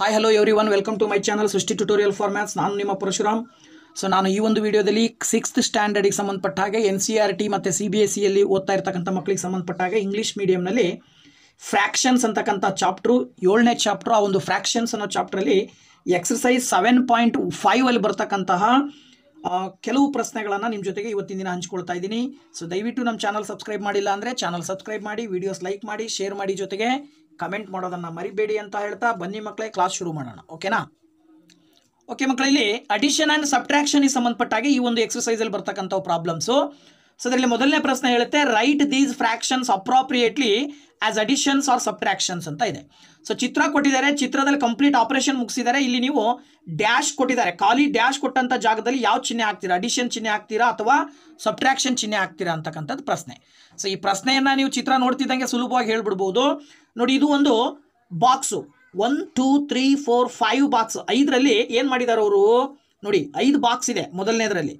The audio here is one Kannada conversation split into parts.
hi hello everyone welcome to my channel Srishti tutorial for maths ನಾನು ನಿಮ್ಮ ಪರಶುರಾಮ್ ಸೊ ನಾನು ಈ ಒಂದು ವಿಡಿಯೋದಲ್ಲಿ ಸಿಕ್ಸ್ತ್ ಸ್ಟ್ಯಾಂಡರ್ಡಿಗೆ ಸಂಬಂಧಪಟ್ಟ ಹಾಗೆ N C R e T ಮತ್ತು ಸಿ ಬಿ ಎಸ್ ಸಿಯಲ್ಲಿ e ಓದ್ತಾ ಇರ್ತಕ್ಕಂಥ ಮಕ್ಕಳಿಗೆ ಸಂಬಂಧಪಟ್ಟ ಹಾಗೆ ಇಂಗ್ಲೀಷ್ ಮೀಡಿಯಂನಲ್ಲಿ ಫ್ರ್ಯಾಕ್ಷನ್ಸ್ ಅಂತಕ್ಕಂಥ ಚಾಪ್ಟ್ರು ಏಳನೇ ಚಾಪ್ಟ್ರು ಆ ಒಂದು ಫ್ರ್ಯಾಕ್ಷನ್ಸ್ ಅನ್ನೋ ಚಾಪ್ಟ್ರಲ್ಲಿ ಎಕ್ಸಸೈಸ್ ಸೆವೆನ್ ಪಾಯಿಂಟ್ ಫೈವಲ್ಲಿ ಅಲ್ಲಿ ಬರ್ತಕ್ಕಂತಹ ಕೆಲವು ಪ್ರಶ್ನೆಗಳನ್ನು ನಿಮ್ಮ ಜೊತೆಗೆ ಇವತ್ತಿನ ದಿನ ಹಂಚ್ಕೊಳ್ತಾ ಇದ್ದೀನಿ ಸೊ ದಯವಿಟ್ಟು ನಮ್ಮ ಚಾನಲ್ ಸಬ್ಸ್ಕ್ರೈಬ್ ಮಾಡಿಲ್ಲ ಅಂದರೆ ಚಾನಲ್ ಸಬ್ಸ್ಕ್ರೈಬ್ ಮಾಡಿ ವಿಡಿಯೋಸ್ ಲೈಕ್ ಮಾಡಿ ಶೇರ್ ಮಾಡಿ ಜೊತೆಗೆ ಕಮೆಂಟ್ ಮಾಡೋದನ್ನು ಮರಿಬೇಡಿ ಅಂತ ಹೇಳ್ತಾ ಬನ್ನಿ ಮಕ್ಕಳೇ ಕ್ಲಾಸ್ ಶುರು ಮಾಡೋಣ ಓಕೆನಾ ಓಕೆ ಮಕ್ಕಳಲ್ಲಿ ಅಡಿಷನ್ ಆ್ಯಂಡ್ ಸಬ್ಟ್ರಾಕ್ಷನ್ಗೆ ಸಂಬಂಧಪಟ್ಟಾಗಿ ಈ ಒಂದು ಅಲ್ಲಿ ಬರ್ತಕ್ಕಂಥ ಪ್ರಾಬ್ಲಮ್ಸು ಸೊ ಅದರಲ್ಲಿ ಮೊದಲನೇ ಪ್ರಶ್ನೆ ಹೇಳುತ್ತೆ right these fractions appropriately as additions or subtractions ಅಂತ ಇದೆ ಸೊ ಚಿತ್ರ ಕೊಟ್ಟಿದ್ದಾರೆ ಚಿತ್ರದಲ್ಲಿ ಕಂಪ್ಲೀಟ್ ಆಪರೇಷನ್ ಮುಗಿಸಿದ್ದಾರೆ ಇಲ್ಲಿ ನೀವು ಡ್ಯಾಶ್ ಕೊಟ್ಟಿದ್ದಾರೆ ಖಾಲಿ ಡ್ಯಾಶ್ ಕೊಟ್ಟಂಥ ಜಾಗದಲ್ಲಿ ಯಾವ ಚಿಹ್ನೆ ಆಗ್ತೀರಾ ಅಡಿಷನ್ ಚಿಹ್ನೆ ಆಗ್ತೀರಾ ಅಥವಾ ಸಬ್ಟ್ರಾಕ್ಷನ್ ಚಿಹ್ನೆ ಹಾಕ್ತೀರಾ ಅಂತಕ್ಕಂಥದ್ದು ಪ್ರಶ್ನೆ ಸೊ ಈ ಪ್ರಶ್ನೆಯನ್ನು ನೀವು ಚಿತ್ರ ನೋಡ್ತಿದ್ದಂಗೆ ಸುಲಭವಾಗಿ ಹೇಳ್ಬಿಡ್ಬೋದು ನೋಡಿ ಇದು ಒಂದು box one two three four five box ಐದರಲ್ಲಿ ಏನು ಮಾಡಿದ್ದಾರೆ ಅವರು ನೋಡಿ ಐದು ಬಾಕ್ಸ್ ಇದೆ ಮೊದಲನೇದರಲ್ಲಿ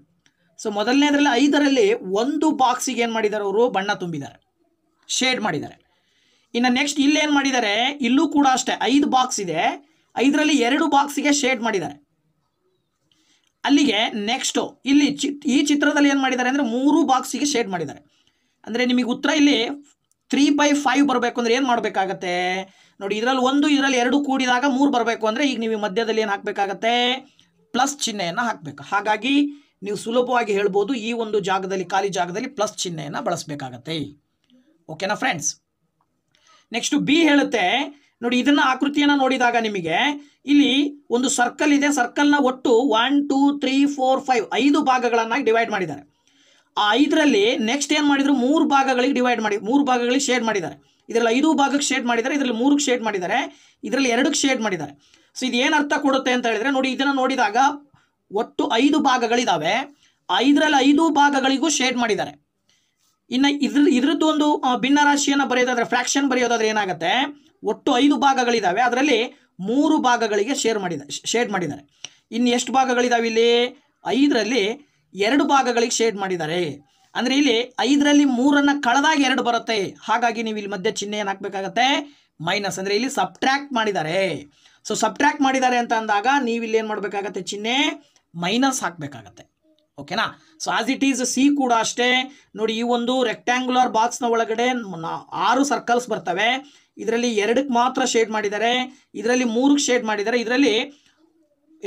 ಸೊ ಮೊದಲನೇದರಲ್ಲಿ ಐದರಲ್ಲಿ ಒಂದು ಬಾಕ್ಸಿಗೆ ಏನು ಮಾಡಿದ್ದಾರೆ ಅವರು ಬಣ್ಣ ತುಂಬಿದ್ದಾರೆ ಶೇಡ್ ಮಾಡಿದ್ದಾರೆ ಇನ್ನು ನೆಕ್ಸ್ಟ್ ಇಲ್ಲೇನು ಮಾಡಿದ್ದಾರೆ ಇಲ್ಲೂ ಕೂಡ ಅಷ್ಟೇ ಐದು ಬಾಕ್ಸ್ ಇದೆ ಐದರಲ್ಲಿ ಎರಡು ಬಾಕ್ಸಿಗೆ ಶೇಡ್ ಮಾಡಿದ್ದಾರೆ ಅಲ್ಲಿಗೆ ನೆಕ್ಸ್ಟು ಇಲ್ಲಿ ಚಿ ಈ ಚಿತ್ರದಲ್ಲಿ ಏನು ಮಾಡಿದ್ದಾರೆ ಅಂದರೆ ಮೂರು ಬಾಕ್ಸಿಗೆ ಶೇಡ್ ಮಾಡಿದ್ದಾರೆ ಅಂದರೆ ನಿಮಗೆ ಉತ್ತರ ಇಲ್ಲಿ ತ್ರೀ ಬೈ ಫೈವ್ ಬರಬೇಕು ಅಂದರೆ ಏನು ಮಾಡಬೇಕಾಗತ್ತೆ ನೋಡಿ ಇದರಲ್ಲಿ ಒಂದು ಇದರಲ್ಲಿ ಎರಡು ಕೂಡಿದಾಗ ಮೂರು ಬರಬೇಕು ಅಂದರೆ ಈಗ ನೀವು ಮಧ್ಯದಲ್ಲಿ ಏನು ಹಾಕಬೇಕಾಗತ್ತೆ ಪ್ಲಸ್ ಚಿಹ್ನೆಯನ್ನು ಹಾಕಬೇಕು ಹಾಗಾಗಿ ನೀವು ಸುಲಭವಾಗಿ ಹೇಳ್ಬೋದು ಈ ಒಂದು ಜಾಗದಲ್ಲಿ ಖಾಲಿ ಜಾಗದಲ್ಲಿ ಪ್ಲಸ್ ಚಿಹ್ನೆಯನ್ನು ಬಳಸಬೇಕಾಗತ್ತೆ ಓಕೆನಾ ಫ್ರೆಂಡ್ಸ್ ನೆಕ್ಸ್ಟು ಬಿ ಹೇಳುತ್ತೆ ನೋಡಿ ಇದನ್ನ ಆಕೃತಿಯನ್ನು ನೋಡಿದಾಗ ನಿಮಗೆ ಇಲ್ಲಿ ಒಂದು ಸರ್ಕಲ್ ಇದೆ ಸರ್ಕಲ್ನ ಒಟ್ಟು one two three four five ಐದು ಭಾಗಗಳನ್ನಾಗಿ ಡಿವೈಡ್ ಮಾಡಿದ್ದಾರೆ ಆ ಐದರಲ್ಲಿ ನೆಕ್ಸ್ಟ್ ಏನು ಮಾಡಿದ್ರು ಮೂರು ಭಾಗಗಳಿಗೆ ಡಿವೈಡ್ ಮಾಡಿ ಮೂರು ಭಾಗಗಳಿಗೆ ಶೇಡ್ ಮಾಡಿದ್ದಾರೆ ಇದರಲ್ಲಿ ಐದು ಭಾಗಕ್ಕೆ ಶೇಡ್ ಮಾಡಿದ್ದಾರೆ ಇದರಲ್ಲಿ ಮೂರಕ್ಕೆ ಶೇಡ್ ಮಾಡಿದ್ದಾರೆ ಇದರಲ್ಲಿ ಎರಡಕ್ಕೆ ಶೇಡ್ ಮಾಡಿದ್ದಾರೆ ಸೊ ಇದು ಏನು ಅರ್ಥ ಕೊಡುತ್ತೆ ಅಂತ ಹೇಳಿದರೆ ನೋಡಿ ಇದನ್ನು ನೋಡಿದಾಗ ಒಟ್ಟು ಐದು ಭಾಗಗಳಿದ್ದಾವೆ ಐದರಲ್ಲಿ ಐದು ಭಾಗಗಳಿಗೂ ಶೇಡ್ ಮಾಡಿದ್ದಾರೆ ಇನ್ನು ಇದ್ರ ಇದ್ರದ್ದು ಒಂದು ಭಿನ್ನ ರಾಶಿಯನ್ನು ಬರೆಯೋದಾದರೆ ಫ್ರ್ಯಾಕ್ಷನ್ ಬರೆಯೋದಾದ್ರೆ ಏನಾಗುತ್ತೆ ಒಟ್ಟು ಐದು ಭಾಗಗಳಿದ್ದಾವೆ ಅದರಲ್ಲಿ ಮೂರು ಭಾಗಗಳಿಗೆ ಶೇರ್ ಮಾಡಿದ್ದಾರೆ ಶೇಡ್ ಮಾಡಿದ್ದಾರೆ ಇನ್ನು ಎಷ್ಟು ಭಾಗಗಳಿದ್ದಾವೆ ಇಲ್ಲಿ ಐದರಲ್ಲಿ ಎರಡು ಭಾಗಗಳಿಗೆ ಶೇಡ್ ಮಾಡಿದ್ದಾರೆ ಅಂದರೆ ಇಲ್ಲಿ ಐದರಲ್ಲಿ ಮೂರನ್ನು ಕಳೆದಾಗ ಎರಡು ಬರುತ್ತೆ ಹಾಗಾಗಿ ನೀವು ಇಲ್ಲಿ ಮಧ್ಯೆ ಚಿಹ್ನೆ ಏನು ಹಾಕಬೇಕಾಗತ್ತೆ ಮೈನಸ್ ಅಂದರೆ ಇಲ್ಲಿ ಸಬ್ಟ್ರ್ಯಾಕ್ಟ್ ಮಾಡಿದ್ದಾರೆ ಸೊ ಸಬ್ಟ್ರ್ಯಾಕ್ಟ್ ಮಾಡಿದ್ದಾರೆ ಅಂತ ಅಂದಾಗ ನೀವು ಇಲ್ಲಿ ಏನು ಮಾಡಬೇಕಾಗತ್ತೆ ಚಿಹ್ನೆ ಮೈನಸ್ ಹಾಕಬೇಕಾಗತ್ತೆ ಓಕೆನಾ so as it is C ಕೂಡ ಅಷ್ಟೇ ನೋಡಿ ಈ ಒಂದು ರೆಕ್ಟ್ಯಾಂಗ್ಯುಲರ್ ಬಾಕ್ಸ್ನ ಒಳಗಡೆ ಆರು ಸರ್ಕಲ್ಸ್ ಬರ್ತವೆ ಇದರಲ್ಲಿ ಎರಡಕ್ಕೆ ಮಾತ್ರ ಶೇಡ್ ಮಾಡಿದ್ದಾರೆ ಇದರಲ್ಲಿ ಮೂರಕ್ಕೆ ಶೇಡ್ ಮಾಡಿದ್ದಾರೆ ಇದರಲ್ಲಿ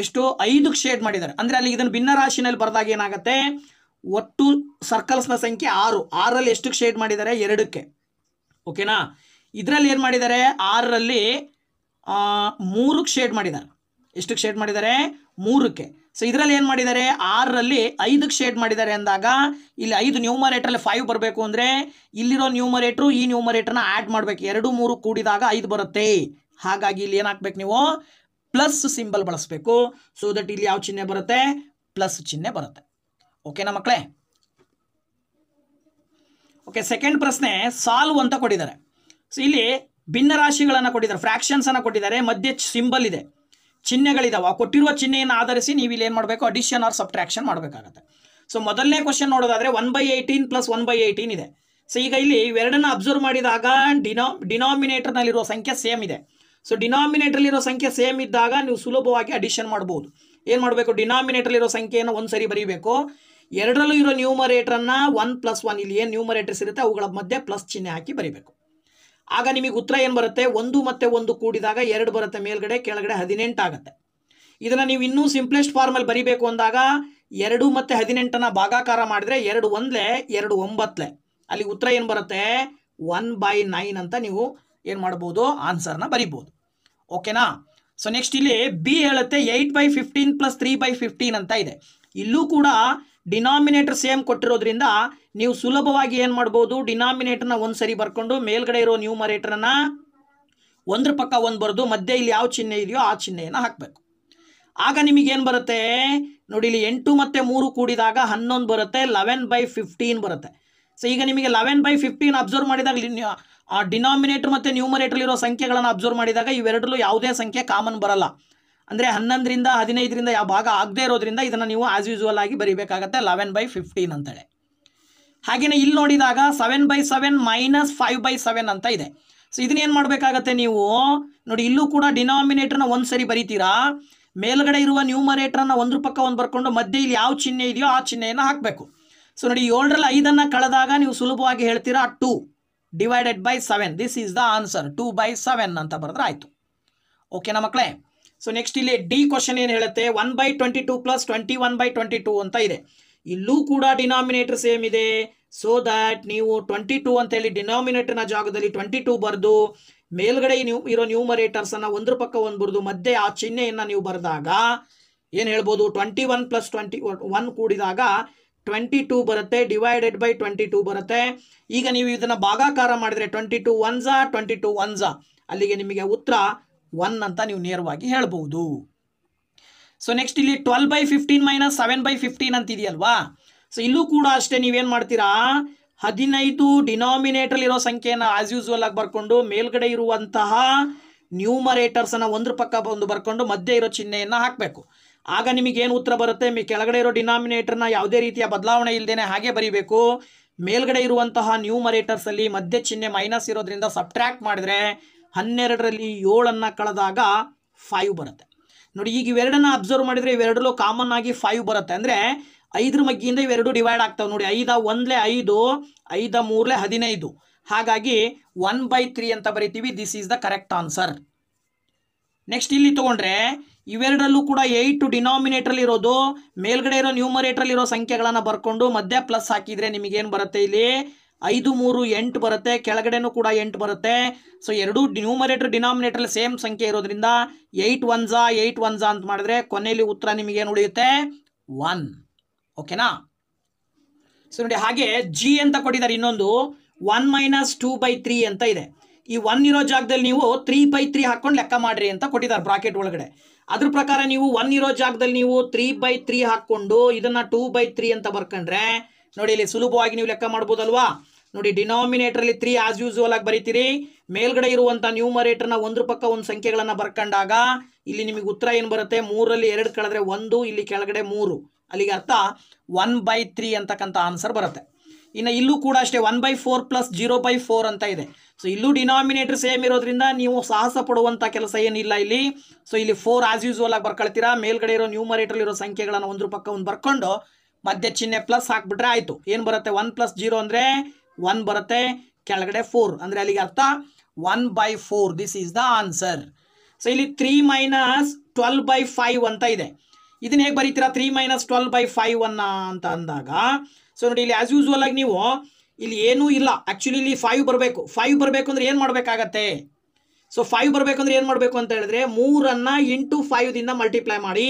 ಎಷ್ಟು ಐದಕ್ಕೆ ಶೇಡ್ ಮಾಡಿದ್ದಾರೆ ಅಂದರೆ ಅಲ್ಲಿ ಇದನ್ನು ಭಿನ್ನ ರಾಶಿನಲ್ಲಿ ಬರೆದಾಗ ಏನಾಗುತ್ತೆ ಒಟ್ಟು ಸರ್ಕಲ್ಸ್ನ ಸಂಖ್ಯೆ ಆರು ಆರಲ್ಲಿ ಎಷ್ಟಕ್ಕೆ ಶೇಡ್ ಮಾಡಿದ್ದಾರೆ ಎರಡಕ್ಕೆ ಓಕೆನಾ ಇದರಲ್ಲಿ ಏನು ಮಾಡಿದ್ದಾರೆ ಆರರಲ್ಲಿ ಮೂರಕ್ಕೆ ಶೇಡ್ ಮಾಡಿದ್ದಾರೆ ಎಷ್ಟಕ್ಕೆ ಶೇಡ್ ಮಾಡಿದ್ದಾರೆ ಮೂರಕ್ಕೆ ಸೊ ಇದರಲ್ಲಿ ಏನು ಮಾಡಿದ್ದಾರೆ ಆರರಲ್ಲಿ ಐದಕ್ಕೆ ಶೇಡ್ ಮಾಡಿದ್ದಾರೆ ಅಂದಾಗ ಇಲ್ಲಿ ಐದು ನ್ಯೂಮರೇಟ್ರಲ್ಲಿ ಫೈವ್ ಬರಬೇಕು ಅಂದರೆ ಇಲ್ಲಿರೋ ನ್ಯೂಮರೇಟ್ರು ಈ ನ್ಯೂಮರೇಟ್ರನ್ನ ಆ್ಯಡ್ ಮಾಡಬೇಕು ಎರಡು ಮೂರು ಕೂಡಿದಾಗ ಐದು ಬರುತ್ತೆ ಹಾಗಾಗಿ ಇಲ್ಲಿ ಏನು ಹಾಕ್ಬೇಕು ನೀವು ಪ್ಲಸ್ ಸಿಂಬಲ್ ಬಳಸಬೇಕು ಸೊ ದಟ್ ಇಲ್ಲಿ ಯಾವ ಚಿಹ್ನೆ ಬರುತ್ತೆ ಪ್ಲಸ್ ಚಿಹ್ನೆ ಬರುತ್ತೆ ಓಕೆನಾ ಮಕ್ಕಳೇ ಓಕೆ ಸೆಕೆಂಡ್ ಪ್ರಶ್ನೆ ಸಾಲ್ವ್ ಅಂತ ಕೊಟ್ಟಿದ್ದಾರೆ ಸೊ ಇಲ್ಲಿ ಭಿನ್ನ ರಾಶಿಗಳನ್ನು ಕೊಟ್ಟಿದ್ದಾರೆ ಫ್ರಾಕ್ಷನ್ಸ್ ಅನ್ನು ಕೊಟ್ಟಿದ್ದಾರೆ ಮಧ್ಯೆ ಸಿಂಬಲ್ ಇದೆ ಚಿಹ್ನೆಗಳಿದಾವೆ ಆ ಕೊಟ್ಟಿರುವ ಚಿಹ್ನೆಯನ್ನು ಆಧರಿಸಿ ನೀವು ಇಲ್ಲಿ ಏನು ಮಾಡಬೇಕು ಅಡಿಷನ್ ಆರ್ ಸಬ್ಟ್ರಾಕ್ಷನ್ ಮಾಡಬೇಕಾಗತ್ತೆ ಸೊ ಮೊದಲನೇ ಕ್ವಶನ್ ನೋಡೋದಾದ್ರೆ one by eighteen plus one by eighteen ಇದೆ ಸೊ ಈಗ ಇಲ್ಲಿ ಇವೆರಡನ್ನ ಅಬ್ಸರ್ವ್ ಮಾಡಿದಾಗ ಡಿನೋ ಡಿನಾಮಿನೇಟರ್ನಲ್ಲಿರುವ ಸಂಖ್ಯೆ ಸೇಮ್ ಇದೆ ಸೊ ಇರೋ ಸಂಖ್ಯೆ ಸೇಮ್ ಇದ್ದಾಗ ನೀವು ಸುಲಭವಾಗಿ ಅಡಿಷನ್ ಮಾಡ್ಬೋದು ಏನು ಮಾಡಬೇಕು ಡಿನಾಮಿನೇಟ್ರಲ್ಲಿರೋ ಸಂಖ್ಯೆಯನ್ನು ಒಂದು ಸರಿ ಬರೀಬೇಕು ಎರಡರಲ್ಲೂ ಇರೋ ನ್ಯೂಮರೇಟ್ರನ್ನು ಒನ್ ಪ್ಲಸ್ ಒನ್ ಇಲ್ಲಿ ಏನು ನ್ಯೂಮರೇಟರ್ಸ್ ಇರುತ್ತೆ ಅವುಗಳ ಮಧ್ಯೆ ಪ್ಲಸ್ ಚಿಹ್ನೆ ಹಾಕಿ ಬರೀಬೇಕು ಆಗ ನಿಮಗೆ ಉತ್ತರ ಏನು ಬರುತ್ತೆ ಒಂದು ಮತ್ತು ಒಂದು ಕೂಡಿದಾಗ ಎರಡು ಬರುತ್ತೆ ಮೇಲ್ಗಡೆ ಕೆಳಗಡೆ ಹದಿನೆಂಟು ಆಗುತ್ತೆ ಇದನ್ನು ನೀವು ಇನ್ನೂ ಸಿಂಪ್ಲೆಸ್ಟ್ ಫಾರ್ಮಲ್ಲಿ ಬರಿಬೇಕು ಅಂದಾಗ ಎರಡು ಮತ್ತು ಹದಿನೆಂಟನ್ನು ಭಾಗಾಕಾರ ಮಾಡಿದರೆ ಎರಡು ಒಂದ್ಲೆ ಎರಡು ಒಂಬತ್ತಲೆ ಅಲ್ಲಿ ಉತ್ತರ ಏನು ಬರುತ್ತೆ ಒನ್ ಬೈ ನೈನ್ ಅಂತ ನೀವು ಏನು ಮಾಡ್ಬೋದು ಆನ್ಸರ್ನ ಬರಿಬೋದು ಓಕೆನಾ ಸೊ ನೆಕ್ಸ್ಟ್ ಇಲ್ಲಿ ಬಿ ಹೇಳುತ್ತೆ eight by fifteen plus three by fifteen ಅಂತ ಇದೆ ಇಲ್ಲೂ ಕೂಡ ಡಿನಾಮಿನೇಟರ್ ಸೇಮ್ ಕೊಟ್ಟಿರೋದ್ರಿಂದ ನೀವು ಸುಲಭವಾಗಿ ಏನು ಮಾಡ್ಬೋದು ಡಿನಾಮಿನೇಟರ್ನ ಒಂದು ಸರಿ ಬರ್ಕೊಂಡು ಮೇಲ್ಗಡೆ ಇರೋ ನ್ಯೂಮರೇಟರ್ನ ಒಂದ್ರ ಪಕ್ಕ ಒಂದು ಬರೆದು ಮಧ್ಯೆ ಇಲ್ಲಿ ಯಾವ ಚಿಹ್ನೆ ಇದೆಯೋ ಆ ಚಿಹ್ನೆಯನ್ನು ಹಾಕಬೇಕು ಆಗ ನಿಮಗೇನು ಬರುತ್ತೆ ನೋಡಿ ಇಲ್ಲಿ ಎಂಟು ಮತ್ತು ಮೂರು ಕೂಡಿದಾಗ ಹನ್ನೊಂದು ಬರುತ್ತೆ ಲೆವೆನ್ ಬೈ ಫಿಫ್ಟೀನ್ ಬರುತ್ತೆ ಸೊ ಈಗ ನಿಮಗೆ ಲೆವೆನ್ ಬೈ ಫಿಫ್ಟೀನ್ ಅಬ್ಸರ್ವ್ ಮಾಡಿದಾಗ ಆ ಡಿನಾಮಿನೇಟರ್ ಮತ್ತು ನ್ಯೂಮರೇಟರ್ ಇರೋ ಸಂಖ್ಯೆಗಳನ್ನು ಅಬ್ಸರ್ವ್ ಮಾಡಿದಾಗ ಇವೆರಡರಲ್ಲೂ ಯಾವುದೇ ಸಂಖ್ಯೆ ಕಾಮನ್ ಬರಲ್ಲ ಅಂದರೆ ಹನ್ನೊಂದರಿಂದ ಹದಿನೈದರಿಂದ ಯಾವ ಭಾಗ ಆಗದೇ ಇರೋದ್ರಿಂದ ಇದನ್ನು ನೀವು ಆಸ್ ಯೂಸುವಲ್ ಆಗಿ ಬರೀಬೇಕಾಗತ್ತೆ ಲೆವೆನ್ ಬೈ ಫಿಫ್ಟೀನ್ ಅಂತೇಳಿ ಹಾಗೆಯೇ ಇಲ್ಲಿ ನೋಡಿದಾಗ seven by seven minus five by seven ಅಂತ ಇದೆ ಸೊ ಇದನ್ನೇನು ಮಾಡಬೇಕಾಗತ್ತೆ ನೀವು ನೋಡಿ ಇಲ್ಲೂ ಕೂಡ ಡಿನಾಮಿನೇಟರ್ನ ಒಂದು ಸರಿ ಬರೀತೀರಾ ಮೇಲ್ಗಡೆ ಇರುವ ನ್ಯೂಮರೇಟ್ರನ್ನ ಒಂದ್ರ ಪಕ್ಕ ಒಂದು ಬರ್ಕೊಂಡು ಮಧ್ಯೆ ಇಲ್ಲಿ ಯಾವ ಚಿಹ್ನೆ ಇದೆಯೋ ಆ ಚಿಹ್ನೆಯನ್ನು ಹಾಕಬೇಕು ಸೊ ನೋಡಿ ಏಳರಲ್ಲಿ ಐದನ್ನು ಕಳೆದಾಗ ನೀವು ಸುಲಭವಾಗಿ ಹೇಳ್ತೀರಾ two divided by seven this is the answer two by seven ಅಂತ ಬರೆದ್ರೆ ಆಯಿತು ನಮ್ಮ ಮಕ್ಕಳೇ ಸೊ ನೆಕ್ಸ್ಟ್ ಇಲ್ಲಿ ಡಿ ಕ್ವಶನ್ ಏನು ಹೇಳುತ್ತೆ one by twenty two plus twenty one by twenty two ಅಂತ ಇದೆ ಇಲ್ಲೂ ಕೂಡ ಡಿನಾಮಿನೇಟರ್ ಸೇಮ್ ಇದೆ ಸೊ ದ್ಯಾಟ್ ನೀವು ಟ್ವೆಂಟಿ ಟೂ ಅಂತ ಹೇಳಿ ಡಿನಾಮಿನೇಟರ್ನ ಜಾಗದಲ್ಲಿ ಟ್ವೆಂಟಿ ಟೂ ಬರೆದು ಮೇಲ್ಗಡೆ ನ್ಯೂ ಇರೋ ನ್ಯೂಮರೇಟರ್ಸನ್ನು ಒಂದ್ರ ಪಕ್ಕ ಒಂದು ಬರೆದು ಮಧ್ಯೆ ಆ ಚಿಹ್ನೆಯನ್ನು ನೀವು ಬರೆದಾಗ ಏನು ಹೇಳ್ಬೋದು twenty one plus twenty one ಕೂಡಿದಾಗ ಟ್ವೆಂಟಿ ಟೂ ಬರುತ್ತೆ ಡಿವೈಡೆಡ್ ಬೈ ಟ್ವೆಂಟಿ ಟೂ ಬರುತ್ತೆ ಈಗ ನೀವು ಇದನ್ನು ಭಾಗಾಕಾರ ಮಾಡಿದರೆ twenty two ones twenty two ones ಅಲ್ಲಿಗೆ ನಿಮಗೆ ಉತ್ತರ ಒನ್ ಅಂತ ನೀವು ನೇರವಾಗಿ ಹೇಳಬಹುದು ಸೊ ನೆಕ್ಸ್ಟ್ ಇಲ್ಲಿ twelve by fifteen minus seven by fifteen ಅಂತ ಇದೆಯಲ್ವಾ ಸೊ ಇಲ್ಲೂ ಕೂಡ ಅಷ್ಟೇ ನೀವೇನು ಮಾಡ್ತೀರಾ ಹದಿನೈದು ಇರೋ ಸಂಖ್ಯೆಯನ್ನು ಆಸ್ ಯೂಸ್ವಲ್ ಆಗಿ ಬರ್ಕೊಂಡು ಮೇಲ್ಗಡೆ ಇರುವಂತಹ ನ್ಯೂಮರೇಟರ್ಸನ್ನು ಒಂದ್ರ ಪಕ್ಕ ಒಂದು ಬರ್ಕೊಂಡು ಮಧ್ಯೆ ಇರೋ ಚಿಹ್ನೆಯನ್ನು ಹಾಕಬೇಕು ಆಗ ನಿಮಗೇನು ಉತ್ತರ ಬರುತ್ತೆ ಮೀ ಕೆಳಗಡೆ ಇರೋ ಡಿನಾಮಿನೇಟರ್ನ ಯಾವುದೇ ರೀತಿಯ ಬದಲಾವಣೆ ಇಲ್ಲದೇನೆ ಹಾಗೆ ಬರೀಬೇಕು ಮೇಲ್ಗಡೆ ಇರುವಂತಹ ಮರೇಟರ್ಸಲ್ಲಿ ಮಧ್ಯ ಚಿಹ್ನೆ ಮೈನಸ್ ಇರೋದ್ರಿಂದ ಸಬ್ಟ್ರ್ಯಾಕ್ಟ್ ಮಾಡಿದ್ರೆ ಹನ್ನೆರಡರಲ್ಲಿ ಏಳನ್ನು ಕಳೆದಾಗ ಫೈವ್ ಬರುತ್ತೆ ನೋಡಿ ಈಗ ಇವೆರಡನ್ನು ಅಬ್ಸರ್ವ್ ಮಾಡಿದರೆ ಇವೆರಡಲ್ಲೂ ಕಾಮನ್ ಆಗಿ ಫೈವ್ ಬರುತ್ತೆ ಅಂದರೆ ಐದರ ಮಗ್ಗಿಯಿಂದ ಇವೆರಡು ಡಿವೈಡ್ ಆಗ್ತವೆ ನೋಡಿ ಐದ ಒಂದಲೇ ಐದು ಐದ ಮೂರಲೇ ಹದಿನೈದು ಹಾಗಾಗಿ ಒನ್ ಬೈ ತ್ರೀ ಅಂತ ಬರಿತೀವಿ this is the correct answer next ಇಲ್ಲಿ ತೊಗೊಂಡ್ರೆ ಇವೆರಡರಲ್ಲೂ ಕೂಡ ಏಯ್ಟು ಡಿನಾಮಿನೇಟ್ರಲ್ಲಿ ಇರೋದು ಮೇಲ್ಗಡೆ ಇರೋ ನ್ಯೂಮರೇಟ್ರಲ್ಲಿ ಇರೋ ಸಂಖ್ಯೆಗಳನ್ನು ಬರ್ಕೊಂಡು ಮಧ್ಯ ಪ್ಲಸ್ ಹಾಕಿದರೆ ನಿಮಗೇನು ಬರುತ್ತೆ ಇಲ್ಲಿ ಐದು ಮೂರು ಎಂಟು ಬರುತ್ತೆ ಕೆಳಗಡೆನೂ ಕೂಡ ಎಂಟು ಬರುತ್ತೆ ಸೊ ಎರಡು ನ್ಯೂಮರೇಟರ್ ಡಿನಾಮಿನೇಟರ್ ಸೇಮ್ ಸಂಖ್ಯೆ ಇರೋದ್ರಿಂದ ಏಯ್ಟ್ ಒನ್ ಜಾ ಏಯ್ಟ್ ಒನ್ ಅಂತ ಮಾಡಿದ್ರೆ ಕೊನೆಯಲ್ಲಿ ಉತ್ತರ ನಿಮಗೇನು ಉಳಿಯುತ್ತೆ ಒನ್ ಓಕೆನಾ ಸೊ ನೋಡಿ ಹಾಗೆ ಜಿ ಅಂತ ಕೊಟ್ಟಿದ್ದಾರೆ ಇನ್ನೊಂದು one minus two by three ಅಂತ ಇದೆ ಈ ಒನ್ ಇರೋ ಜಾಗದಲ್ಲಿ ನೀವು ತ್ರೀ ಬೈ ತ್ರೀ ಹಾಕೊಂಡು ಲೆಕ್ಕ ಮಾಡಿರಿ ಅಂತ ಕೊಟ್ಟಿದ್ದಾರೆ ಬ್ರಾಕೆಟ್ ಒಳಗಡೆ ಅದ್ರ ಪ್ರಕಾರ ನೀವು ಒನ್ ಇರೋ ಜಾಗದಲ್ಲಿ ನೀವು ತ್ರೀ ಬೈ ತ್ರೀ ಹಾಕ್ಕೊಂಡು ಇದನ್ನು ಟೂ ಬೈ ತ್ರೀ ಅಂತ ಬರ್ಕೊಂಡ್ರೆ ನೋಡಿ ಇಲ್ಲಿ ಸುಲಭವಾಗಿ ನೀವು ಲೆಕ್ಕ ಮಾಡ್ಬೋದಲ್ವಾ ನೋಡಿ ಅಲ್ಲಿ ತ್ರೀ ಆಸ್ ಯೂಸ್ವಲ್ ಆಗಿ ಬರೀತೀರಿ ಮೇಲ್ಗಡೆ ಇರುವಂಥ ನ್ಯೂಮರೇಟರ್ನ ಒಂದ್ರ ಪಕ್ಕ ಒಂದು ಸಂಖ್ಯೆಗಳನ್ನು ಬರ್ಕೊಂಡಾಗ ಇಲ್ಲಿ ನಿಮಗೆ ಉತ್ತರ ಏನು ಬರುತ್ತೆ ಮೂರಲ್ಲಿ ಎರಡು ಕಳೆದ್ರೆ ಒಂದು ಇಲ್ಲಿ ಕೆಳಗಡೆ ಮೂರು ಅಲ್ಲಿಗೆ ಅರ್ಥ ಒನ್ ಬೈ ತ್ರೀ ಅಂತಕ್ಕಂಥ ಆನ್ಸರ್ ಬರುತ್ತೆ ಇನ್ನು ಇಲ್ಲೂ ಕೂಡ ಅಷ್ಟೇ one by four plus zero by four ಅಂತ ಇದೆ ಸೊ ಇಲ್ಲೂ ಡಿನಾಮಿನೇಟರ್ ಸೇಮ್ ಇರೋದ್ರಿಂದ ನೀವು ಸಾಹಸ ಪಡುವಂಥ ಕೆಲಸ ಏನಿಲ್ಲ ಇಲ್ಲಿ ಸೊ ಇಲ್ಲಿ ಫೋರ್ ಆಸ್ ಯೂಸ್ವಲ್ ಆಗಿ ಬರ್ಕೊಳ್ತೀರಾ ಮೇಲ್ಗಡೆ ಇರೋ ನ್ಯೂಮರೇಟರ್ ಇರೋ ಸಂಖ್ಯೆಗಳನ್ನು ಒಂದ್ರ ಪಕ್ಕ ಒಂದು ಬರ್ಕೊಂಡು ಮಧ್ಯ ಚಿಹ್ನೆ ಪ್ಲಸ್ ಹಾಕ್ಬಿಟ್ರೆ ಆಯಿತು ಏನು ಬರುತ್ತೆ ಒನ್ ಪ್ಲಸ್ ಜೀರೋ ಅಂದರೆ ಒನ್ ಬರುತ್ತೆ ಕೆಳಗಡೆ ಫೋರ್ ಅಂದರೆ ಅಲ್ಲಿಗೆ ಅರ್ಥ one by four this is the answer so ಇಲ್ಲಿ three minus twelve by five ಅಂತ ಇದೆ ಇದನ್ನ ಹೇಗೆ ಬರೀತೀರಾ three minus twelve by five ಅನ್ನ ಅಂತ ಅಂದಾಗ ಸೊ ನೋಡಿ ಇಲ್ಲಿ ಆಸ್ ಯೂಸ್ವಲ್ ಆಗಿ ನೀವು ಇಲ್ಲಿ ಏನೂ ಇಲ್ಲ ಆಕ್ಚುಲಿ ಇಲ್ಲಿ ಫೈವ್ ಬರಬೇಕು ಫೈವ್ ಬರಬೇಕು ಅಂದ್ರೆ ಏನು ಮಾಡಬೇಕಾಗತ್ತೆ ಸೊ ಫೈವ್ ಬರಬೇಕಂದ್ರೆ ಏನು ಮಾಡಬೇಕು ಅಂತ ಹೇಳಿದ್ರೆ ಮೂರನ್ನ ಇಂಟು ದಿಂದ ಮಲ್ಟಿಪ್ಲೈ ಮಾಡಿ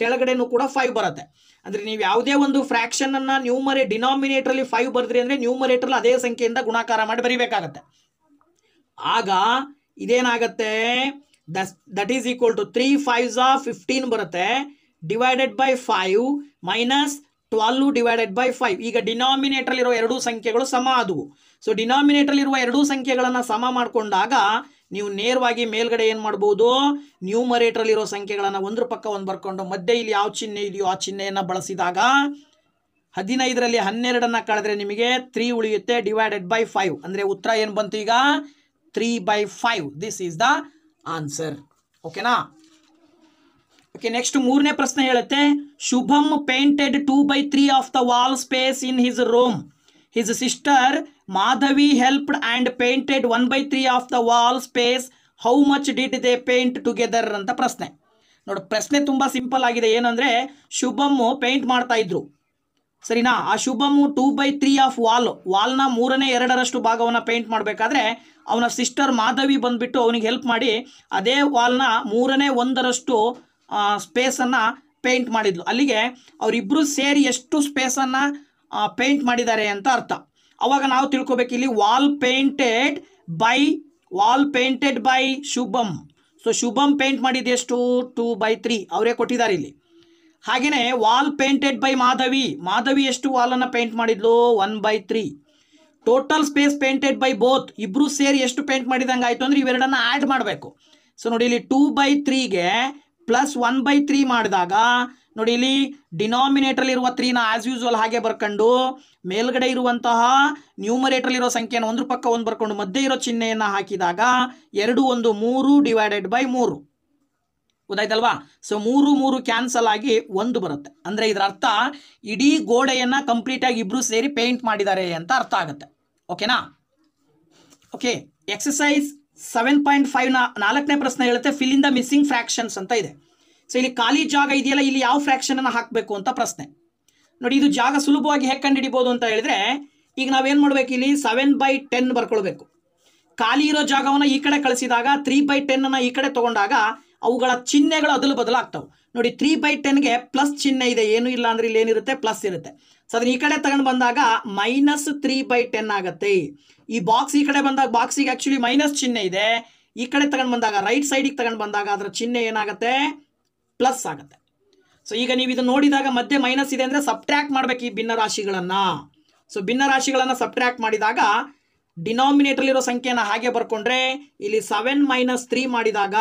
ಕೆಳಗಡೆನೂ ಕೂಡ ಫೈವ್ ಬರುತ್ತೆ ಅಂದರೆ ನೀವು ಯಾವುದೇ ಒಂದು ಫ್ರ್ಯಾಕ್ಷನನ್ನು ನ್ಯೂಮರೇ ಡಿನಾಮಿನೇಟ್ರಲ್ಲಿ ಫೈವ್ ಬರೆದ್ರಿ ಅಂದರೆ ನ್ಯೂಮರೇಟ್ರಲ್ಲಿ ಅದೇ ಸಂಖ್ಯೆಯಿಂದ ಗುಣಾಕಾರ ಮಾಡಿ ಬರೀಬೇಕಾಗತ್ತೆ ಆಗ ಇದೇನಾಗತ್ತೆ thus that is equal to three fives fifteen ಬರುತ್ತೆ divided by five minus twelve divided by five ಈಗ ಡಿನಾಮಿನೇಟರ್ ಎರಡೂ ಸಂಖ್ಯೆಗಳು ಸಮ ಅದುವು ಸೊ ಡಿನಾಮಿನೇಟರ್ ಇರುವ ಎರಡೂ ಸಂಖ್ಯೆಗಳನ್ನು ಸಮ ಮಾಡಿಕೊಂಡಾಗ ನೀವು ನೇರವಾಗಿ ಮೇಲ್ಗಡೆ ಏನು ಮಾಡ್ಬೋದು ನ್ಯೂಮರೇಟ್ರಲ್ಲಿರೋ ಸಂಖ್ಯೆಗಳನ್ನು ಒಂದ್ರ ಪಕ್ಕ ಒಂದು ಬರ್ಕೊಂಡು ಮಧ್ಯೆ ಇಲ್ಲಿ ಯಾವ ಚಿಹ್ನೆ ಇದೆಯೋ ಆ ಚಿಹ್ನೆಯನ್ನು ಬಳಸಿದಾಗ ಹದಿನೈದರಲ್ಲಿ ಹನ್ನೆರಡನ್ನು ಕಳೆದ್ರೆ ನಿಮಗೆ ತ್ರೀ ಉಳಿಯುತ್ತೆ ಡಿವೈಡೆಡ್ ಬೈ ಫೈವ್ ಅಂದರೆ ಉತ್ತರ ಏನು ಬಂತು ಈಗ three by five this is the answer ಓಕೆನಾ ಓಕೆ ನೆಕ್ಸ್ಟ್ ಮೂರನೇ ಪ್ರಶ್ನೆ ಹೇಳುತ್ತೆ Shubham painted two by three of the wall space in his room his sister Madhavi helped and painted one by three of the wall space how much did they paint together ಅಂತ ಪ್ರಶ್ನೆ ನೋಡಿ ಪ್ರಶ್ನೆ ತುಂಬ ಸಿಂಪಲ್ ಆಗಿದೆ ಏನಂದರೆ ಶುಭಮ್ಮು ಪೇಂಟ್ ಮಾಡ್ತಾ ಇದ್ರು ಸರಿನಾ ಆ Shubham two by three of wall ವಾಲ್ನ ಮೂರನೇ ಎರಡರಷ್ಟು ಭಾಗವನ್ನು ಪೇಂಟ್ ಮಾಡಬೇಕಾದ್ರೆ ಅವನ ಸಿಸ್ಟರ್ ಮಾಧವಿ ಬಂದುಬಿಟ್ಟು ಅವನಿಗೆ ಹೆಲ್ಪ್ ಮಾಡಿ ಅದೇ ವಾಲ್ನ ಮೂರನೇ ಒಂದರಷ್ಟು ಸ್ಪೇಸನ್ನು ಪೇಂಟ್ ಮಾಡಿದ್ಲು ಅಲ್ಲಿಗೆ ಅವರಿಬ್ಬರು ಸೇರಿ ಎಷ್ಟು ಸ್ಪೇಸನ್ನು ಪೇಂಟ್ ಮಾಡಿದ್ದಾರೆ ಅಂತ ಅರ್ಥ ಅವಾಗ ನಾವು ತಿಳ್ಕೊಬೇಕು ಇಲ್ಲಿ wall painted by wall painted by Shubham so Shubham paint ಮಾಡಿದ ಎಷ್ಟು ಟೂ ಬೈ ತ್ರೀ ಅವರೇ ಕೊಟ್ಟಿದ್ದಾರೆ ಇಲ್ಲಿ ಹಾಗೆಯೇ wall painted by Madhavi Madhavi ಎಷ್ಟು ವಾಲನ್ನು ಪೇಂಟ್ ಮಾಡಿದ್ಲು one by three total space painted by both ಇಬ್ಬರು ಸೇರಿ ಎಷ್ಟು ಪೇಂಟ್ ಮಾಡಿದಂಗೆ ಆಯಿತು ಅಂದರೆ ಇವೆರಡನ್ನು ಆ್ಯಡ್ ಮಾಡಬೇಕು ಸೊ ನೋಡಿ ಇಲ್ಲಿ ಟೂ ಬೈ ತ್ರೀಗೆ ಪ್ಲಸ್ ಒನ್ ಬೈ ತ್ರೀ ಮಾಡಿದಾಗ ನೋಡಿ ಇಲ್ಲಿ ಇರುವ ತ್ರೀನ ಆಸ್ ಯೂಸ್ವಲ್ ಹಾಗೆ ಬರ್ಕೊಂಡು ಮೇಲ್ಗಡೆ ಇರುವಂತಹ ಇರೋ ಸಂಖ್ಯೆಯನ್ನು ಒಂದು ಪಕ್ಕ ಒಂದು ಬರ್ಕೊಂಡು ಮಧ್ಯೆ ಇರೋ ಚಿಹ್ನೆಯನ್ನು ಹಾಕಿದಾಗ ಎರಡು ಒಂದು ಮೂರು ಡಿವೈಡೆಡ್ ಬೈ ಮೂರು ಗೊತ್ತಾಯ್ತಲ್ವಾ ಸೊ ಮೂರು ಮೂರು ಕ್ಯಾನ್ಸಲ್ ಆಗಿ ಒಂದು ಬರುತ್ತೆ ಅಂದರೆ ಇದರ ಅರ್ಥ ಇಡೀ ಗೋಡೆಯನ್ನು ಕಂಪ್ಲೀಟಾಗಿ ಇಬ್ರು ಸೇರಿ ಪೇಂಟ್ ಮಾಡಿದ್ದಾರೆ ಅಂತ ಅರ್ಥ ಆಗುತ್ತೆ ಓಕೆನಾ ಓಕೆ ಎಕ್ಸಸೈಸ್ ಸೆವೆನ್ ಪಾಯಿಂಟ್ ಫೈವ್ನ ನಾಲ್ಕನೇ ಪ್ರಶ್ನೆ ಹೇಳುತ್ತೆ ದ ಮಿಸ್ಸಿಂಗ್ ಫ್ರ್ಯಾಕ್ಷನ್ಸ್ ಅಂತ ಇದೆ ಸೊ ಇಲ್ಲಿ ಖಾಲಿ ಜಾಗ ಇದೆಯಲ್ಲ ಇಲ್ಲಿ ಯಾವ ಫ್ರ್ಯಾಕ್ಷನನ್ನು ಹಾಕಬೇಕು ಅಂತ ಪ್ರಶ್ನೆ ನೋಡಿ ಇದು ಜಾಗ ಸುಲಭವಾಗಿ ಹೇಗೆ ಕಂಡುಹಿಡಿಬೋದು ಅಂತ ಹೇಳಿದ್ರೆ ಈಗ ನಾವೇನು ಮಾಡಬೇಕು ಇಲ್ಲಿ ಸೆವೆನ್ ಬೈ ಟೆನ್ ಬರ್ಕೊಳ್ಬೇಕು ಖಾಲಿ ಇರೋ ಜಾಗವನ್ನು ಈ ಕಡೆ ಕಳಿಸಿದಾಗ ತ್ರೀ ಬೈ ಟೆನ್ನನ್ನು ಈ ಕಡೆ ತಗೊಂಡಾಗ ಅವುಗಳ ಚಿಹ್ನೆಗಳು ಅದಲು ಬದಲಾಗ್ತವೆ ನೋಡಿ ತ್ರೀ ಬೈ ಟೆನ್ಗೆ ಪ್ಲಸ್ ಚಿಹ್ನೆ ಇದೆ ಏನು ಇಲ್ಲ ಅಂದರೆ ಇಲ್ಲಿ ಏನಿರುತ್ತೆ ಪ್ಲಸ್ ಇರುತ್ತೆ ಸೊ ಅದನ್ನ ಈ ಕಡೆ ತಗೊಂಡು ಬಂದಾಗ ಮೈನಸ್ ತ್ರೀ ಬೈ ಟೆನ್ ಆಗುತ್ತೆ ಈ ಬಾಕ್ಸ್ ಈ ಕಡೆ ಬಂದಾಗ ಬಾಕ್ಸಿಗೆ ಆಕ್ಚುಲಿ ಮೈನಸ್ ಚಿಹ್ನೆ ಇದೆ ಈ ಕಡೆ ತಗೊಂಡು ಬಂದಾಗ ರೈಟ್ ಸೈಡಿಗೆ ತಗೊಂಡು ಬಂದಾಗ ಅದರ ಚಿಹ್ನೆ ಏನಾಗುತ್ತೆ ಪ್ಲಸ್ ಆಗುತ್ತೆ ಸೊ ಈಗ ನೀವು ಇದು ನೋಡಿದಾಗ ಮಧ್ಯೆ ಮೈನಸ್ ಇದೆ ಅಂದರೆ ಸಬ್ಟ್ರ್ಯಾಕ್ಟ್ ಮಾಡಬೇಕು ಈ ಭಿನ್ನ ರಾಶಿಗಳನ್ನು ಸೊ ಭಿನ್ನ ರಾಶಿಗಳನ್ನು ಸಬ್ಟ್ರ್ಯಾಕ್ಟ್ ಮಾಡಿದಾಗ ಡಿನಾಮಿನೇಟರ್ಲಿರೋ ಸಂಖ್ಯೆನ ಹಾಗೆ ಬರ್ಕೊಂಡ್ರೆ ಇಲ್ಲಿ ಸೆವೆನ್ ಮೈನಸ್ ತ್ರೀ ಮಾಡಿದಾಗ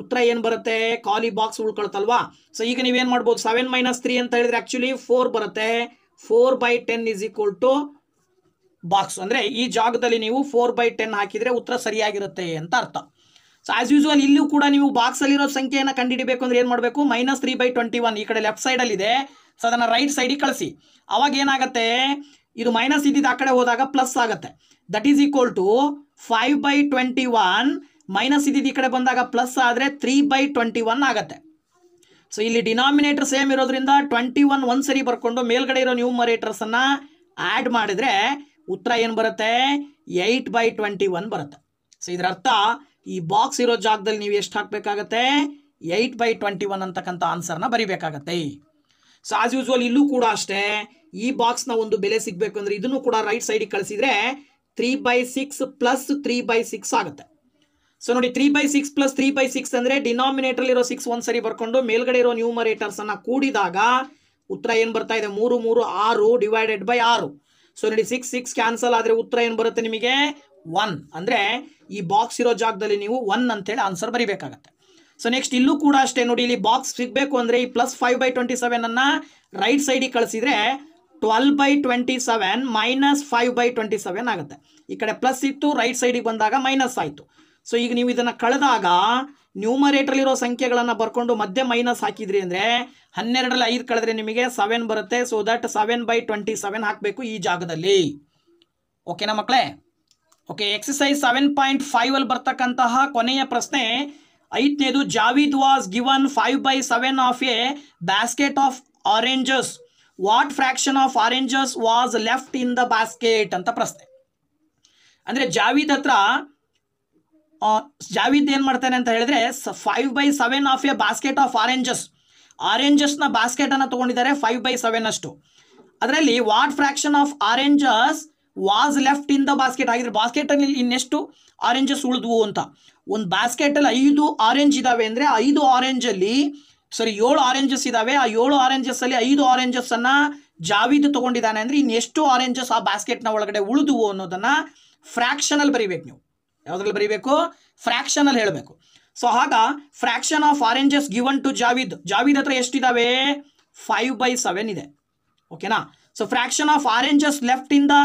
ಉತ್ತರ ಏನು ಬರುತ್ತೆ ಕಾಲಿ ಬಾಕ್ಸ್ ಉಳ್ಕೊಳ್ತಲ್ವಾ ಸೊ ಈಗ ನೀವೇನು ಮಾಡ್ಬೋದು ಸೆವೆನ್ ಮೈನಸ್ ತ್ರೀ ಅಂತ ಹೇಳಿದ್ರೆ ಆ್ಯಕ್ಚುಲಿ ಫೋರ್ ಬರುತ್ತೆ four by ten is equal to box ಅಂದರೆ ಈ ಜಾಗದಲ್ಲಿ ನೀವು ಫೋರ್ ಬೈ ಟೆನ್ ಹಾಕಿದರೆ ಉತ್ತರ ಸರಿಯಾಗಿರುತ್ತೆ ಅಂತ ಅರ್ಥ ಸೊ ಆಸ್ ಯೂಸ್ವಲ್ ಇಲ್ಲೂ ಕೂಡ ನೀವು ಬಾಕ್ಸಲ್ಲಿರೋ ಸಂಖ್ಯೆಯನ್ನು ಕಂಡುಹಿಡಬೇಕು ಅಂದರೆ ಏನು ಮಾಡಬೇಕು minus three by twenty one ಈ ಕಡೆ ಲೆಫ್ಟ್ ಸೈಡಲ್ಲಿದೆ ಸೊ ಅದನ್ನು ರೈಟ್ ಸೈಡಿಗೆ ಕಳಿಸಿ ಅವಾಗ ಏನಾಗುತ್ತೆ ಇದು ಮೈನಸ್ ಇದ್ದಿದ್ದು ಆ ಕಡೆ ಹೋದಾಗ ಪ್ಲಸ್ ಆಗುತ್ತೆ that is equal to five by twenty one minus ಇದ್ದಿದ್ದು ಈ ಕಡೆ ಬಂದಾಗ ಪ್ಲಸ್ ಆದರೆ ತ್ರೀ ಬೈ ಟ್ವೆಂಟಿ ಒನ್ ಆಗುತ್ತೆ ಸೊ ಇಲ್ಲಿ ಡಿನಾಮಿನೇಟರ್ ಸೇಮ್ ಇರೋದ್ರಿಂದ ಟ್ವೆಂಟಿ ಒನ್ ಒಂದು ಸರಿ ಬರ್ಕೊಂಡು ಮೇಲ್ಗಡೆ ಇರೋ ಮರೇಟರ್ಸನ್ನು ಆ್ಯಡ್ ಮಾಡಿದರೆ ಉತ್ತರ ಏನು ಬರುತ್ತೆ ಏಯ್ಟ್ ಬೈ ಟ್ವೆಂಟಿ ಒನ್ ಬರುತ್ತೆ ಸೊ ಇದರರ್ಥ ಅರ್ಥ ಈ ಬಾಕ್ಸ್ ಇರೋ ಜಾಗದಲ್ಲಿ ನೀವು ಎಷ್ಟು ಹಾಕಬೇಕಾಗತ್ತೆ ಏಯ್ಟ್ ಬೈ ಟ್ವೆಂಟಿ ಒನ್ ಅಂತಕ್ಕಂಥ ಆನ್ಸರ್ನ ಬರೀಬೇಕಾಗತ್ತೆ ಸೊ ಆಸ್ ಯೂಸ್ವಲ್ ಇಲ್ಲೂ ಕೂಡ ಅಷ್ಟೇ ಈ ಬಾಕ್ಸ್ನ ಒಂದು ಬೆಲೆ ಸಿಗಬೇಕು ಅಂದರೆ ಇದನ್ನು ಕೂಡ ರೈಟ್ ಸೈಡಿಗೆ ಕಳಿಸಿದರೆ three by six plus three by six ಆಗುತ್ತೆ ಸೊ ನೋಡಿ three by six plus three by six ಅಂದರೆ ಡಿನಾಮಿನೇಟರ್ ಇರೋ ಸಿಕ್ಸ್ ಒಂದು ಸರಿ ಬರ್ಕೊಂಡು ಮೇಲ್ಗಡೆ ಇರೋ ನ್ಯೂಮರೇಟರ್ಸ್ ಅನ್ನ ಕೂಡಿದಾಗ ಉತ್ತರ ಏನು ಬರ್ತಾ ಇದೆ ಮೂರು ಮೂರು ಆರು ಡಿವೈಡೆಡ್ ಬೈ ಆರು ಸೊ ನೋಡಿ ಸಿಕ್ಸ್ ಸಿಕ್ಸ್ ಕ್ಯಾನ್ಸಲ್ ಆದರೆ ಉತ್ತರ ಏನು ಬರುತ್ತೆ ನಿಮಗೆ ಒನ್ ಅಂದರೆ ಈ ಬಾಕ್ಸ್ ಇರೋ ಜಾಗದಲ್ಲಿ ನೀವು ಒನ್ ಅಂತೇಳಿ ಆನ್ಸರ್ ಬರೀಬೇಕಾಗತ್ತೆ ಸೊ ನೆಕ್ಸ್ಟ್ ಇಲ್ಲೂ ಕೂಡ ಅಷ್ಟೇ ನೋಡಿ ಇಲ್ಲಿ ಬಾಕ್ಸ್ ಸಿಗ್ಬೇಕು ಅಂದರೆ ಈ ಪ್ಲಸ್ ಫೈವ್ ಬೈ ಟ್ವೆಂಟಿ ಸೆವೆನನ್ನು ರೈಟ್ ಸೈಡಿಗೆ ಕಳಿಸಿದ್ರೆ twelve by twenty seven minus five by twenty seven ಆಗುತ್ತೆ ಈ ಕಡೆ ಪ್ಲಸ್ ಇತ್ತು ರೈಟ್ ಸೈಡಿಗೆ ಬಂದಾಗ ಮೈನಸ್ ಆಯಿತು ಸೊ ಈಗ ನೀವು ಇದನ್ನು ಕಳೆದಾಗ ನ್ಯೂಮರೇಟ್ರಲ್ಲಿರೋ ಸಂಖ್ಯೆಗಳನ್ನು ಬರ್ಕೊಂಡು ಮಧ್ಯ ಮೈನಸ್ ಹಾಕಿದ್ರಿ ಅಂದರೆ ಹನ್ನೆರಡರಲ್ಲಿ ಐದು ಕಳೆದ್ರೆ ನಿಮಗೆ ಸೆವೆನ್ ಬರುತ್ತೆ so that seven by twenty seven ಹಾಕಬೇಕು ಈ ಜಾಗದಲ್ಲಿ ಓಕೆನಾ ಮಕ್ಕಳೇ okay exercise seven point five ಅಲ್ಲಿ ಬರ್ತಕ್ಕಂತಹ ಕೊನೆಯ ಪ್ರಶ್ನೆ ಐದನೇದು Javed was given five by seven of a basket of oranges what fraction of oranges was left in the basket ಅಂತ ಪ್ರಶ್ನೆ ಅಂದರೆ ಜಾವೀದ್ ಹತ್ರ ಜಾವಿದ್ ಏನು ಮಾಡ್ತಾನೆ ಅಂತ ಹೇಳಿದ್ರೆ five by seven of a basket of oranges ಆರೆಂಜಸ್ನ ಬಾಸ್ಕೆಟನ್ನು ತಗೊಂಡಿದ್ದಾರೆ ಫೈವ್ ಬೈ ಸೆವೆನ್ ಅಷ್ಟು ಅದರಲ್ಲಿ what fraction of oranges was left in the basket ಆಗಿದ್ರೆ ಅಲ್ಲಿ ಇನ್ನೆಷ್ಟು ಆರೆಂಜಸ್ ಉಳಿದ್ವು ಅಂತ ಒಂದು ಅಲ್ಲಿ ಐದು ಆರೆಂಜ್ ಇದ್ದಾವೆ ಅಂದರೆ ಐದು ಆರೆಂಜಲ್ಲಿ ಸರಿ ಏಳು ಆರೆಂಜಸ್ ಇದ್ದಾವೆ ಆ ಏಳು ಅಲ್ಲಿ ಐದು ಅನ್ನ ಜಾವಿದ್ ತೊಗೊಂಡಿದ್ದಾನೆ ಅಂದರೆ ಇನ್ನೆಷ್ಟು ಆರೆಂಜಸ್ ಆ ಬಾಸ್ಕೆಟ್ನ ಒಳಗಡೆ ಉಳಿದುವು ಫ್ರಾಕ್ಷನ್ ಅಲ್ಲಿ ಬರೀಬೇಕು ನೀವು ಯಾವುದ್ರಲ್ಲಿ ಬರೀಬೇಕು ಫ್ರ್ಯಾಕ್ಷನ್ ಅಲ್ಲಿ ಹೇಳಬೇಕು ಸೊ ಆಗ fraction of oranges given to Javed Javed ಹತ್ರ ಎಷ್ಟಿದಾವೆ ಫೈವ್ ಬೈ ಸೆವೆನ್ ಇದೆ ಓಕೆನಾ so fraction of oranges left in the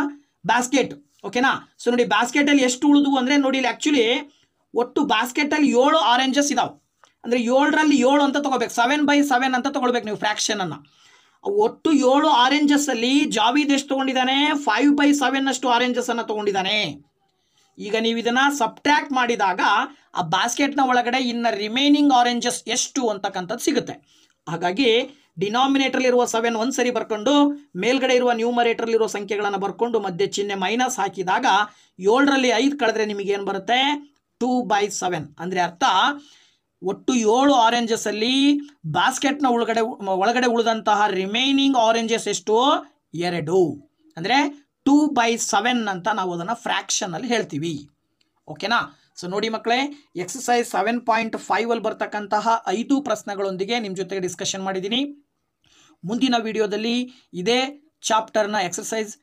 basket ಓಕೆನಾ ಸೊ ನೋಡಿ ಅಲ್ಲಿ ಎಷ್ಟು ಉಳಿದು ಅಂದ್ರೆ ನೋಡಿ ಇಲ್ಲಿ ಆಕ್ಚುಲಿ ಒಟ್ಟು ಅಲ್ಲಿ ಏಳು ಆರೆಂಜಸ್ ಇದಾವೆ ಅಂದರೆ ಏಳರಲ್ಲಿ ಏಳು ಅಂತ ತೊಗೋಬೇಕು ಸೆವೆನ್ ಬೈ ಸೆವೆನ್ ಅಂತ ತಗೊಳ್ಬೇಕು ನೀವು ಫ್ರ್ಯಾಕ್ಷನನ್ನು ಒಟ್ಟು ಏಳು ಆರೆಂಜಸ್ ಅಲ್ಲಿ ಜಾವೀದ್ ಎಷ್ಟು ತಗೊಂಡಿದ್ದಾನೆ ಫೈವ್ ಬೈ ಸೆವೆನ್ ಅಷ್ಟು ಆರೆಂಜಸ್ ಅನ್ನು ತಗೊಂಡಿದ್ದಾನೆ ಈಗ ನೀವು ಇದನ್ನು ಸಬ್ಟ್ರ್ಯಾಕ್ಟ್ ಮಾಡಿದಾಗ ಆ ಬಾಸ್ಕೆಟ್ನ ಒಳಗಡೆ ಇನ್ನು ರಿಮೈನಿಂಗ್ ಆರೆಂಜಸ್ ಎಷ್ಟು ಅಂತಕ್ಕಂಥದ್ದು ಸಿಗುತ್ತೆ ಹಾಗಾಗಿ ಇರುವ ಸೆವೆನ್ ಒಂದು ಸರಿ ಬರ್ಕೊಂಡು ಮೇಲ್ಗಡೆ ಇರುವ ನ್ಯೂಮರೇಟ್ರಲ್ಲಿರುವ ಸಂಖ್ಯೆಗಳನ್ನು ಬರ್ಕೊಂಡು ಮಧ್ಯೆ ಚಿಹ್ನೆ ಮೈನಸ್ ಹಾಕಿದಾಗ ಏಳರಲ್ಲಿ ಐದು ಕಳೆದ್ರೆ ನಿಮಗೇನು ಬರುತ್ತೆ ಟೂ ಬೈ ಸೆವೆನ್ ಅಂದರೆ ಅರ್ಥ ಒಟ್ಟು ಏಳು ಆರೆಂಜಸ್ಸಲ್ಲಿ ಬಾಸ್ಕೆಟ್ನ ಒಳಗಡೆ ಒಳಗಡೆ ಉಳಿದಂತಹ ರಿಮೈನಿಂಗ್ ಆರೆಂಜಸ್ ಎಷ್ಟು ಎರಡು ಅಂದರೆ ಟೂ ಬೈ ಸೆವೆನ್ ಅಂತ ನಾವು ಅದನ್ನು ಅಲ್ಲಿ ಹೇಳ್ತೀವಿ ಓಕೆನಾ ಸೊ ನೋಡಿ ಮಕ್ಕಳೇ ಎಕ್ಸಸೈಸ್ ಸೆವೆನ್ ಪಾಯಿಂಟ್ ಫೈವಲ್ಲಿ ಬರ್ತಕ್ಕಂತಹ ಐದು ಪ್ರಶ್ನೆಗಳೊಂದಿಗೆ ನಿಮ್ಮ ಜೊತೆಗೆ ಡಿಸ್ಕಷನ್ ಮಾಡಿದ್ದೀನಿ ಮುಂದಿನ ವಿಡಿಯೋದಲ್ಲಿ ಇದೇ ಚಾಪ್ಟರ್ನ ಎಕ್ಸಸೈಸ್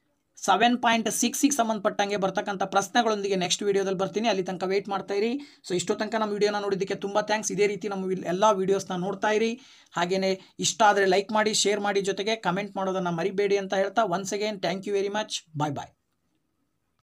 ಸೆವೆನ್ ಪಾಯಿಂಟ್ ಸಿಕ್ಸಿಗೆ ಸಂಬಂಧಪಟ್ಟಂಗೆ ಬರ್ತಕ್ಕಂಥ ಪ್ರಶ್ನೆಗಳೊಂದಿಗೆ ನೆಕ್ಸ್ಟ್ ವೀಡಿಯೋದಲ್ಲಿ ಬರ್ತೀನಿ ಅಲ್ಲಿ ತನಕ ವೆಯ್ಟ್ ಮಾಡ್ತಾ ಇರಿ ಸೊ ಇಷ್ಟೋ ತನಕ ನಮ್ಮ ವೀಡಿಯೋನ ನೋಡಿದ್ದಕ್ಕೆ ತುಂಬ ಥ್ಯಾಂಕ್ಸ್ ಇದೇ ರೀತಿ ನಮ್ಮ ಎಲ್ಲ ವೀಡಿಯೋಸ್ನ ನೋಡ್ತಾ ಇರಿ ಹಾಗೆಯೇ ಇಷ್ಟ ಆದರೆ ಲೈಕ್ ಮಾಡಿ ಶೇರ್ ಮಾಡಿ ಜೊತೆಗೆ ಕಮೆಂಟ್ ಮಾಡೋದನ್ನು ಮರಿಬೇಡಿ ಅಂತ ಹೇಳ್ತಾ once again thank you very much bye bye